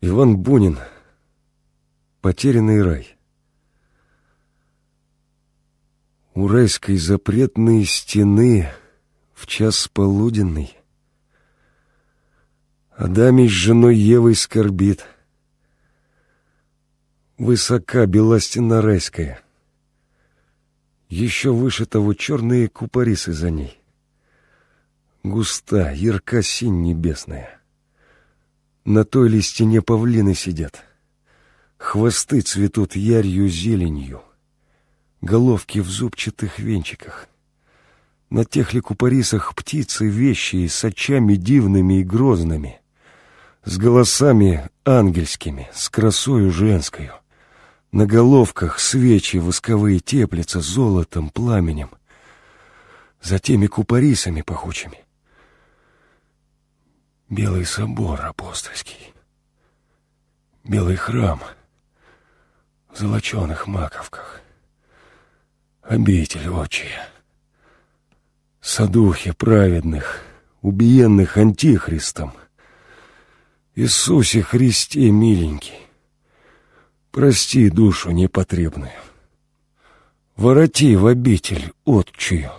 Иван Бунин. Потерянный рай. У райской запретной стены в час полуденный Адами с женой Евой скорбит. Высока бела стена райская. Еще выше того черные купорисы за ней. Густа, ярка синь небесная. На той ли стене павлины сидят? Хвосты цветут ярью зеленью, Головки в зубчатых венчиках. На тех ли купарисах птицы вещи С очами дивными и грозными, С голосами ангельскими, С красою женскою. На головках свечи восковые Теплятся золотом, пламенем, За теми купарисами пахучими. Белый собор апостольский, белый храм в золоченых маковках, обитель отчия, садухи праведных, убиенных антихристом, Иисусе Христе, миленький, прости душу непотребную, вороти в обитель отчую.